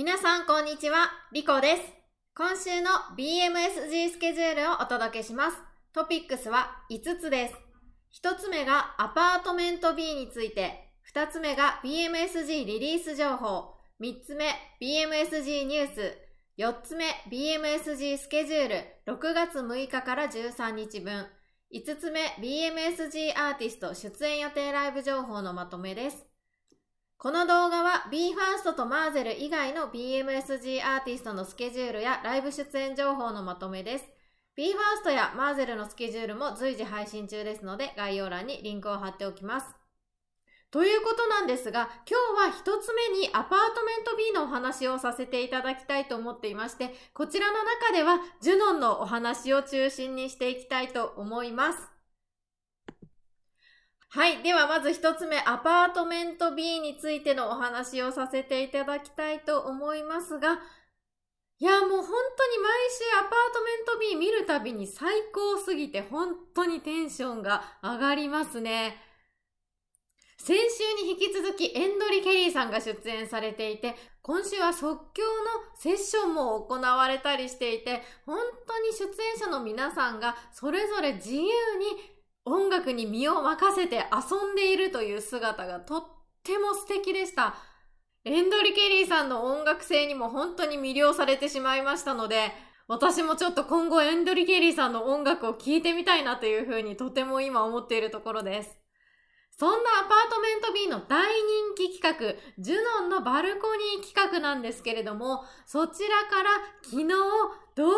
皆さん、こんにちは。リコです。今週の BMSG スケジュールをお届けします。トピックスは5つです。1つ目がアパートメント B について、2つ目が BMSG リリース情報、3つ目 BMSG ニュース、4つ目 BMSG スケジュール、6月6日から13日分、5つ目 BMSG アーティスト出演予定ライブ情報のまとめです。この動画は BE:FIRST とマーゼル以外の BMSG アーティストのスケジュールやライブ出演情報のまとめです。BE:FIRST やマーゼルのスケジュールも随時配信中ですので概要欄にリンクを貼っておきます。ということなんですが、今日は一つ目にアパートメント B のお話をさせていただきたいと思っていまして、こちらの中ではジュノンのお話を中心にしていきたいと思います。はい。では、まず一つ目、アパートメント B についてのお話をさせていただきたいと思いますが、いや、もう本当に毎週アパートメント B 見るたびに最高すぎて本当にテンションが上がりますね。先週に引き続きエンドリ・ケリーさんが出演されていて、今週は即興のセッションも行われたりしていて、本当に出演者の皆さんがそれぞれ自由に音楽に身を任せて遊んでいるという姿がとっても素敵でした。エンドリ・ケリーさんの音楽性にも本当に魅了されてしまいましたので、私もちょっと今後エンドリ・ケリーさんの音楽を聴いてみたいなというふうにとても今思っているところです。そんなアパートメント B の大人気企画、ジュノンのバルコニー企画なんですけれども、そちらから昨日動画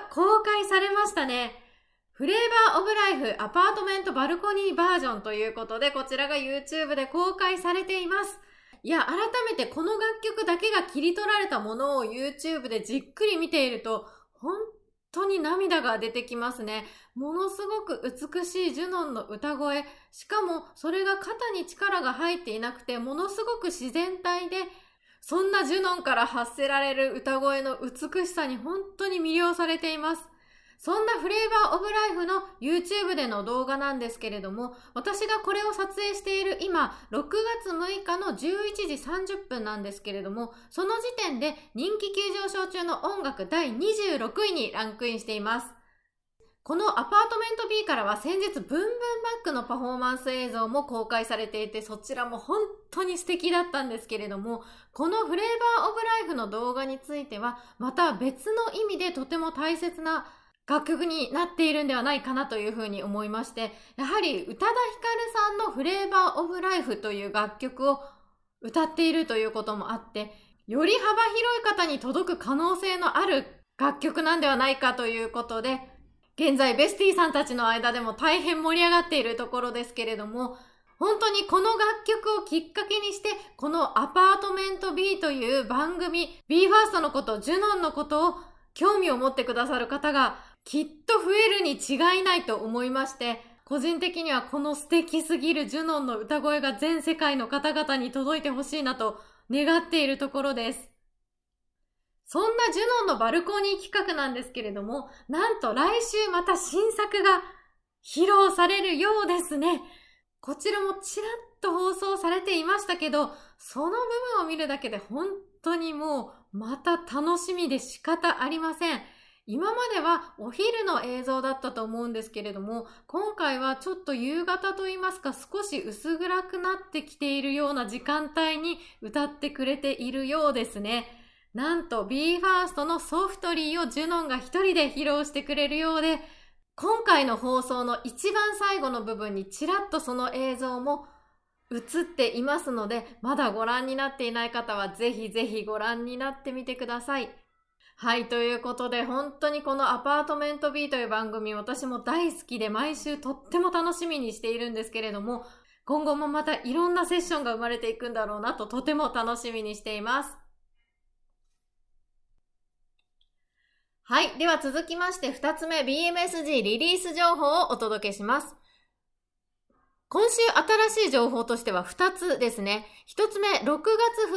が公開されましたね。フレーバーオブライフアパートメントバルコニーバージョンということで、こちらが YouTube で公開されています。いや、改めてこの楽曲だけが切り取られたものを YouTube でじっくり見ていると、本当に涙が出てきますね。ものすごく美しいジュノンの歌声。しかも、それが肩に力が入っていなくて、ものすごく自然体で、そんなジュノンから発せられる歌声の美しさに本当に魅了されています。そんなフレーバーオブライフの YouTube での動画なんですけれども、私がこれを撮影している今、6月6日の11時30分なんですけれども、その時点で人気急上昇中の音楽第26位にランクインしています。このアパートメント B からは先日ブンブンバックのパフォーマンス映像も公開されていてそちらも本当に素敵だったんですけれどもこのフレーバーオブライフの動画についてはまた別の意味でとても大切な楽曲になっているんではないかなというふうに思いまして、やはり宇多田ヒカルさんのフレーバーオブライフという楽曲を歌っているということもあって、より幅広い方に届く可能性のある楽曲なんではないかということで、現在ベスティさんたちの間でも大変盛り上がっているところですけれども、本当にこの楽曲をきっかけにして、このアパートメント B という番組、BE:FIRST のこと、ジュノンのことを興味を持ってくださる方がきっと増えるに違いないと思いまして、個人的にはこの素敵すぎるジュノンの歌声が全世界の方々に届いてほしいなと願っているところです。そんなジュノンのバルコニー企画なんですけれども、なんと来週また新作が披露されるようですね。こちらもちらっと放送されていましたけど、その部分を見るだけで本当にもうまた楽しみで仕方ありません。今まではお昼の映像だったと思うんですけれども、今回はちょっと夕方と言いますか少し薄暗くなってきているような時間帯に歌ってくれているようですね。なんと BE:FIRST のソフトリーをジュノンが一人で披露してくれるようで、今回の放送の一番最後の部分にちらっとその映像も映っていますので、まだご覧になっていない方はぜひぜひご覧になってみてください。はい、ということで、本当にこのアパートメント B という番組、私も大好きで、毎週とっても楽しみにしているんですけれども、今後もまたいろんなセッションが生まれていくんだろうなと、とても楽しみにしています。はい。では続きまして、二つ目、BMSG リリース情報をお届けします。今週新しい情報としては2つですね。1つ目、6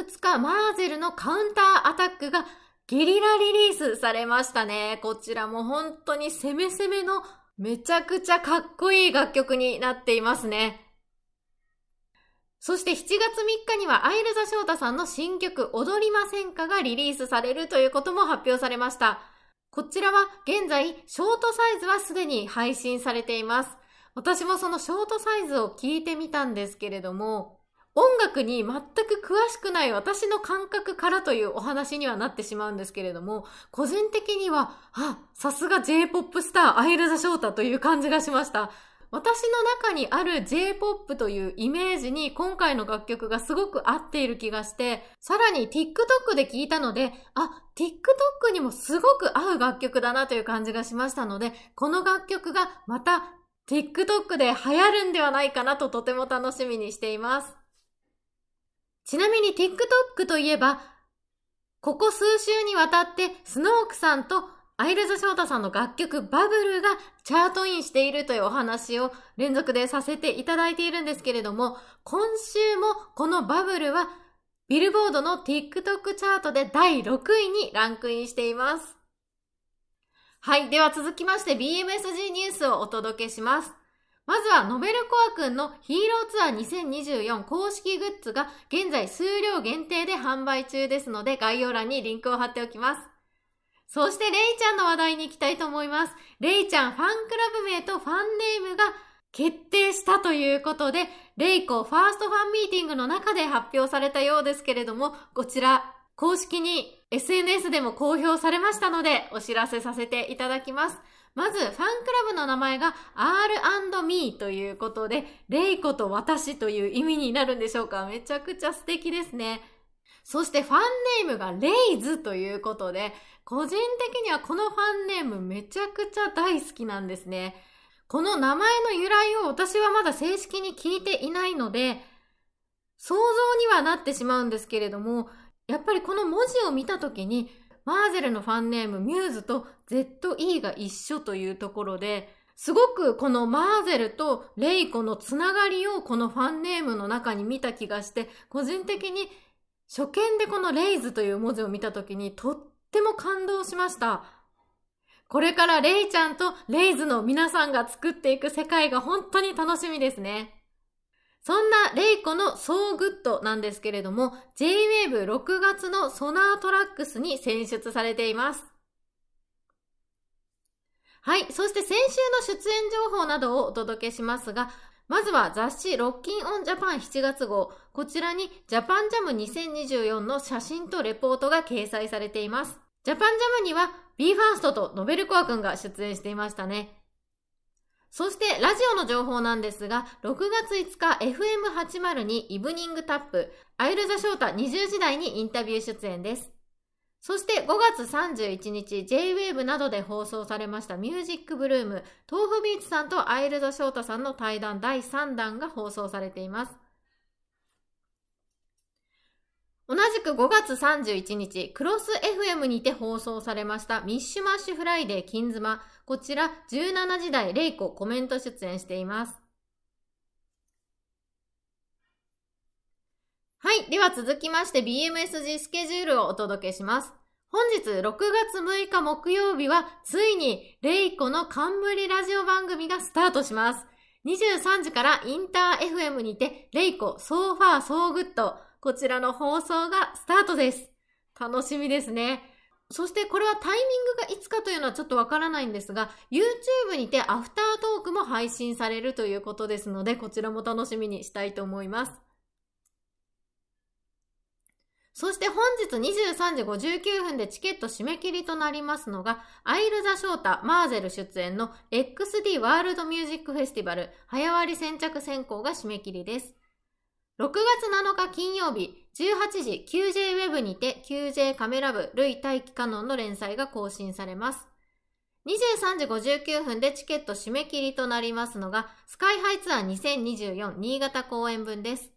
月2日、マーゼルのカウンターアタックがゲリラリリースされましたね。こちらも本当に攻め攻めのめちゃくちゃかっこいい楽曲になっていますね。そして7月3日にはアイルザ・ショータさんの新曲踊りませんかがリリースされるということも発表されました。こちらは現在ショートサイズはすでに配信されています。私もそのショートサイズを聞いてみたんですけれども、音楽に全く詳しくない私の感覚からというお話にはなってしまうんですけれども、個人的には、あ、さすが J-POP スター、アイルザ・ショータという感じがしました。私の中にある J-POP というイメージに今回の楽曲がすごく合っている気がして、さらに TikTok で聴いたので、あ、TikTok にもすごく合う楽曲だなという感じがしましたので、この楽曲がまた TikTok で流行るんではないかなととても楽しみにしています。ちなみに TikTok といえば、ここ数週にわたってスノークさんとアイルズ・ショータさんの楽曲バブルがチャートインしているというお話を連続でさせていただいているんですけれども、今週もこのバブルはビルボードの TikTok チャートで第6位にランクインしています。はい。では続きまして BMSG ニュースをお届けします。まずは、ノベルコア君のヒーローツアー2024公式グッズが現在数量限定で販売中ですので、概要欄にリンクを貼っておきます。そして、レイちゃんの話題に行きたいと思います。レイちゃんファンクラブ名とファンネームが決定したということで、レイコファーストファンミーティングの中で発表されたようですけれども、こちら、公式に SNS でも公表されましたので、お知らせさせていただきます。まず、ファンクラブの名前が R&Me ということで、レイコと私という意味になるんでしょうかめちゃくちゃ素敵ですね。そしてファンネームがレイズということで、個人的にはこのファンネームめちゃくちゃ大好きなんですね。この名前の由来を私はまだ正式に聞いていないので、想像にはなってしまうんですけれども、やっぱりこの文字を見た時に、マーゼルのファンネームミューズと ZE が一緒というところで、すごくこのマーゼルとレイコのつながりをこのファンネームの中に見た気がして、個人的に初見でこのレイズという文字を見た時にとっても感動しました。これからレイちゃんとレイズの皆さんが作っていく世界が本当に楽しみですね。そんなレイコのソーグッドなんですけれども、JWAVE6 月のソナートラックスに選出されています。はい。そして先週の出演情報などをお届けしますが、まずは雑誌ロッキンオンジャパン7月号。こちらにジャパンジャム2024の写真とレポートが掲載されています。ジャパンジャムには BE:FIRST とノベルコア君が出演していましたね。そして、ラジオの情報なんですが、6月5日 FM802 イブニングタップ、アイルザ・ショータ20時代にインタビュー出演です。そして5月31日 JWAVE などで放送されましたミュージックブルーム、豆腐ビーツさんとアイルザ・ショータさんの対談第3弾が放送されています。同じく5月31日、クロス FM にて放送されましたミッシュマッシュフライデー金妻。こちら17時台、レイココメント出演しています。はい。では続きまして BMSG スケジュールをお届けします。本日6月6日木曜日はついにレイコの冠ラジオ番組がスタートします。23時からインター FM にてレイコソーファーソーグッドこちらの放送がスタートです。楽しみですね。そしてこれはタイミングがいつかというのはちょっとわからないんですが、YouTube にてアフタートークも配信されるということですので、こちらも楽しみにしたいと思います。そして本日23時59分でチケット締め切りとなりますのが、アイルザ・ショータ・マーゼル出演の XD ワールドミュージックフェスティバル、早割先着選考が締め切りです。6月7日金曜日18時 QJ ウェブにて QJ カメラ部類大気カノンの連載が更新されます。23時59分でチケット締め切りとなりますのがスカイハイツアー2024新潟公演分です。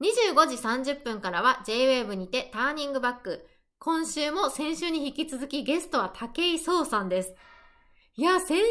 25時30分からは JWAVE にてターニングバック。今週も先週に引き続きゲストは武井壮さんです。いや、先週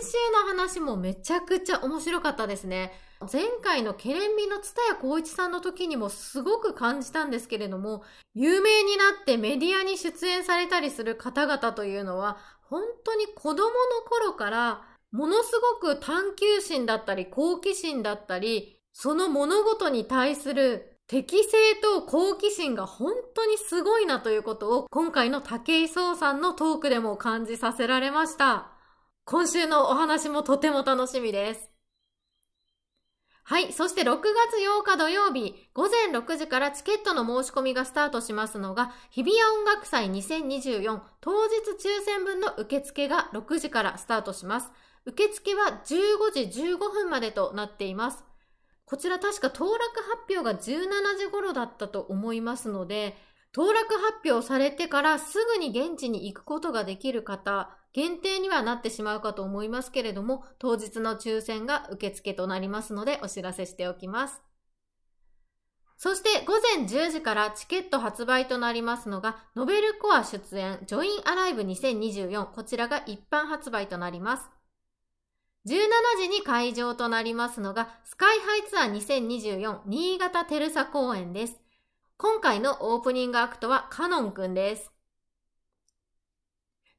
の話もめちゃくちゃ面白かったですね。前回のケレン味の蔦谷光一さんの時にもすごく感じたんですけれども、有名になってメディアに出演されたりする方々というのは、本当に子供の頃からものすごく探求心だったり好奇心だったり、その物事に対する適性と好奇心が本当にすごいなということを今回の武井壮さんのトークでも感じさせられました。今週のお話もとても楽しみです。はい。そして6月8日土曜日、午前6時からチケットの申し込みがスタートしますのが、日比谷音楽祭2024当日抽選分の受付が6時からスタートします。受付は15時15分までとなっています。こちら確か当落発表が17時頃だったと思いますので、当落発表されてからすぐに現地に行くことができる方、限定にはなってしまうかと思いますけれども、当日の抽選が受付となりますのでお知らせしておきます。そして午前10時からチケット発売となりますのが、ノベルコア出演、ジョインアライブ2024、こちらが一般発売となります。17時に会場となりますのが、スカイハイツアー2024新潟テルサ公園です。今回のオープニングアクトはカノンくんです。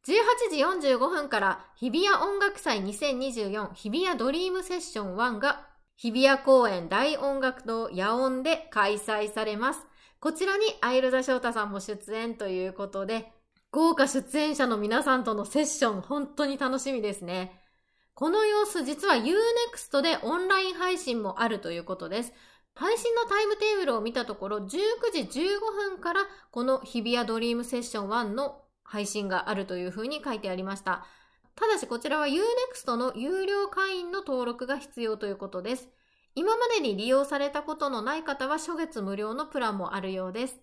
18時45分から日比谷音楽祭2024日比谷ドリームセッション1が日比谷公園大音楽堂夜音で開催されます。こちらにアイルザ翔太さんも出演ということで、豪華出演者の皆さんとのセッション本当に楽しみですね。この様子実は UNEXT でオンライン配信もあるということです。配信のタイムテーブルを見たところ、19時15分からこの日比谷ドリームセッション1の配信があるというふうに書いてありました。ただしこちらは Unext の有料会員の登録が必要ということです。今までに利用されたことのない方は初月無料のプランもあるようです。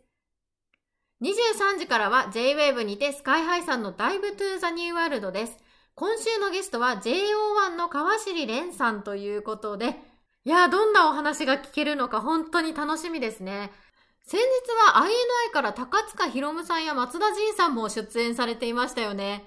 23時からは JWAVE にてスカイハイさんのダイブトゥーザニューワールドです。今週のゲストは JO1 の川尻蓮さんということで、いやどんなお話が聞けるのか本当に楽しみですね。先日は INI から高塚ひろむさんや松田仁さんも出演されていましたよね。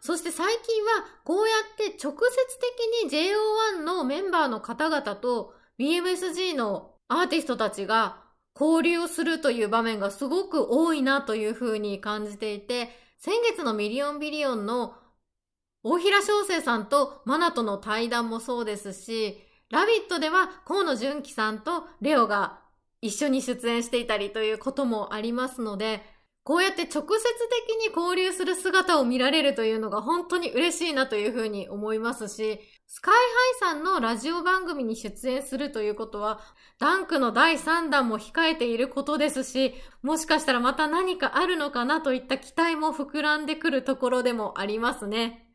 そして最近はこうやって直接的に JO1 のメンバーの方々と BMSG のアーティストたちが交流をするという場面がすごく多いなというふうに感じていて、先月のミリオンビリオンの大平小生さんとマナとの対談もそうですし、ラビット!」では河野純喜さんとレオが一緒に出演していたりということもありますので、こうやって直接的に交流する姿を見られるというのが本当に嬉しいなというふうに思いますし、スカイハイさんのラジオ番組に出演するということは、ダンクの第3弾も控えていることですし、もしかしたらまた何かあるのかなといった期待も膨らんでくるところでもありますね。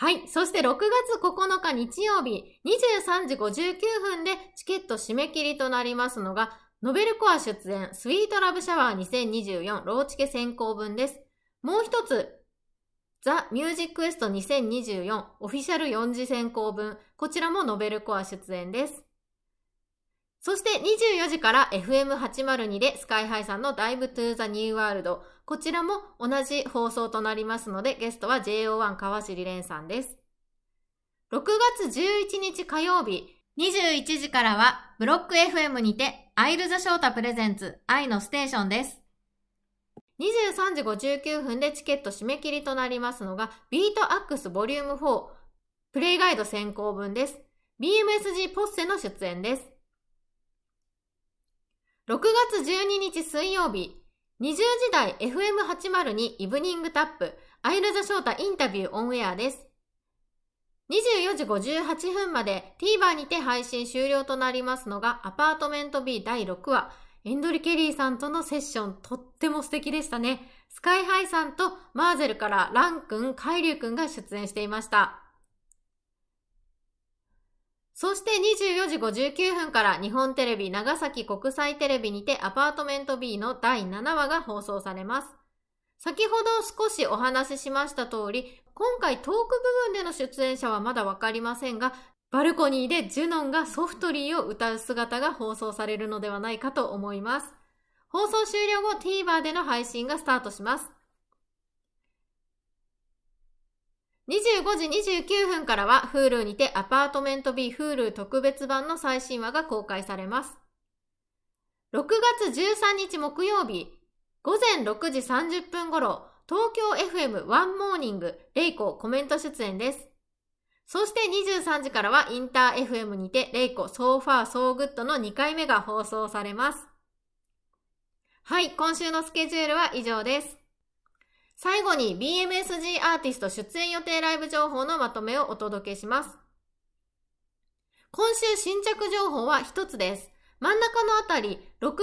はい。そして6月9日日曜日、23時59分でチケット締め切りとなりますのが、ノベルコア出演、スイートラブシャワー2024ローチケ先行分です。もう一つ、ザ・ミュージックエスト2024オフィシャル4次先行分、こちらもノベルコア出演です。そして24時から FM802 でスカイハイさんのダイブトゥーザニューワールド。こちらも同じ放送となりますので、ゲストは JO1 川尻蓮さんです。6月11日火曜日、21時からはブロック FM にて、アイルザショータプレゼンツ愛のステーションです。23時59分でチケット締め切りとなりますのが、ビートアックスボリューム4、プレイガイド先行分です。BMSG ポッセの出演です。6月12日水曜日、20時台 FM802 イブニングタップ、アイルザータインタビューオンエアです。24時58分まで TVer にて配信終了となりますのが、アパートメント B 第6話、エンドリケリーさんとのセッション、とっても素敵でしたね。スカイハイさんとマーゼルからランくん、カイリュウくんが出演していました。そして24時59分から日本テレビ長崎国際テレビにてアパートメント B の第7話が放送されます。先ほど少しお話ししました通り、今回トーク部分での出演者はまだわかりませんが、バルコニーでジュノンがソフトリーを歌う姿が放送されるのではないかと思います。放送終了後 TVer での配信がスタートします。25時29分からは Hulu にてアパートメント B Hulu 特別版の最新話が公開されます。6月13日木曜日、午前6時30分頃、東京 FM ワンモーニング、レイココメント出演です。そして23時からはインター FM にてレイコソーファーソーグッドの2回目が放送されます。はい、今週のスケジュールは以上です。最後に BMSG アーティスト出演予定ライブ情報のまとめをお届けします。今週新着情報は一つです。真ん中のあたり、6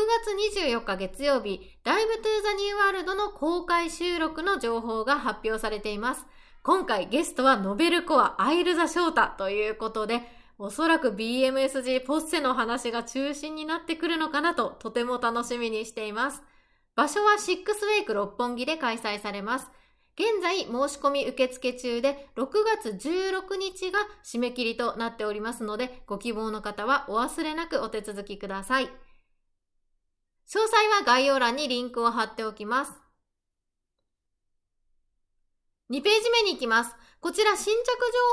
月24日月曜日、ダイブトゥーザニューワールドの公開収録の情報が発表されています。今回ゲストはノベルコアアイルザショータということで、おそらく BMSG ポッセの話が中心になってくるのかなと、とても楽しみにしています。場所はシックスウェイク六本木で開催されます。現在申し込み受付中で6月16日が締め切りとなっておりますのでご希望の方はお忘れなくお手続きください。詳細は概要欄にリンクを貼っておきます。2ページ目に行きます。こちら新着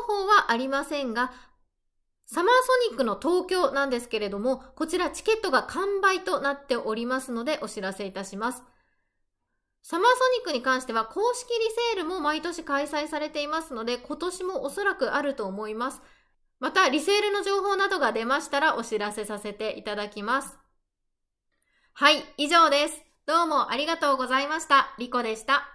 情報はありませんが、サマーソニックの東京なんですけれども、こちらチケットが完売となっておりますのでお知らせいたします。サマーソニックに関しては公式リセールも毎年開催されていますので、今年もおそらくあると思います。また、リセールの情報などが出ましたらお知らせさせていただきます。はい、以上です。どうもありがとうございました。リコでした。